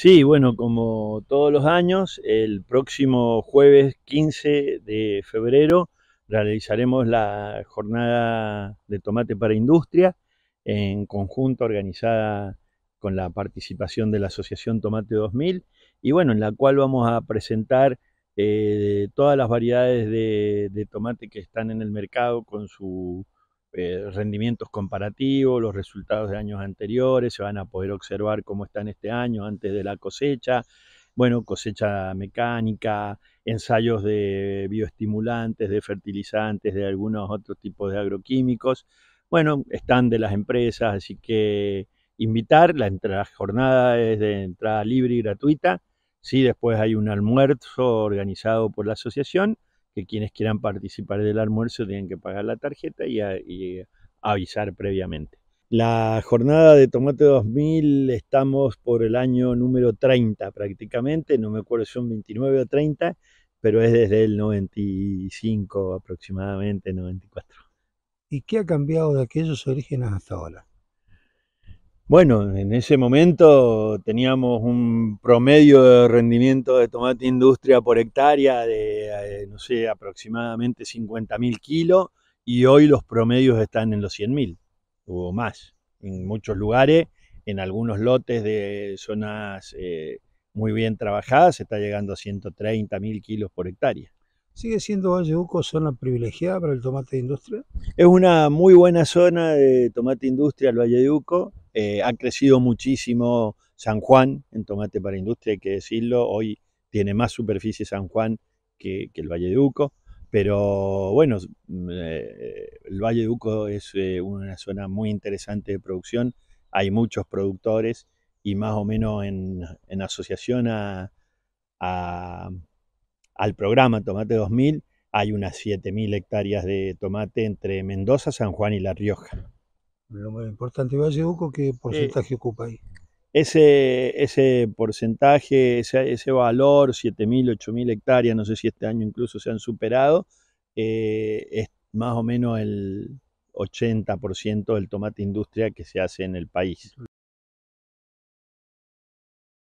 Sí, bueno, como todos los años, el próximo jueves 15 de febrero realizaremos la jornada de tomate para industria en conjunto organizada con la participación de la Asociación Tomate 2000 y bueno, en la cual vamos a presentar eh, todas las variedades de tomate que están en el mercado con su eh, rendimientos comparativos, los resultados de años anteriores, se van a poder observar cómo están este año antes de la cosecha, bueno, cosecha mecánica, ensayos de bioestimulantes, de fertilizantes, de algunos otros tipos de agroquímicos, bueno, están de las empresas, así que invitar, la, la jornada es de entrada libre y gratuita, sí, después hay un almuerzo organizado por la asociación, que quienes quieran participar del almuerzo tienen que pagar la tarjeta y, avisar previamente. La jornada de Tomate 2000 estamos por el año número 30 prácticamente, no me acuerdo si son 29 o 30, pero es desde el 95 aproximadamente, 94. ¿Y qué ha cambiado de aquellos orígenes hasta ahora? Bueno, en ese momento teníamos un promedio de rendimiento de tomate industria por hectárea de, eh, no sé, aproximadamente 50.000 kilos y hoy los promedios están en los 100.000 o más en muchos lugares, en algunos lotes de zonas eh, muy bien trabajadas se está llegando a 130.000 kilos por hectárea. ¿Sigue siendo Valle Uco zona privilegiada para el tomate de industria? Es una muy buena zona de tomate industria el Valle de eh, ha crecido muchísimo San Juan en tomate para industria, hay que decirlo. Hoy tiene más superficie San Juan que, el Valle de Uco. Pero bueno, mm, eh, el Valle de Uco es eh, una zona muy interesante de producción. Hay muchos productores y más o menos en, asociación al programa Tomate 2000 hay unas 7.000 hectáreas de tomate entre Mendoza, San Juan y La Rioja. Lo más importante, Valle Uco, ¿qué porcentaje eh, ocupa ahí? Ese, ese porcentaje, ese, ese valor, 7.000, 8.000 hectáreas, no sé si este año incluso se han superado, eh, es más o menos el 80% del tomate industria que se hace en el país.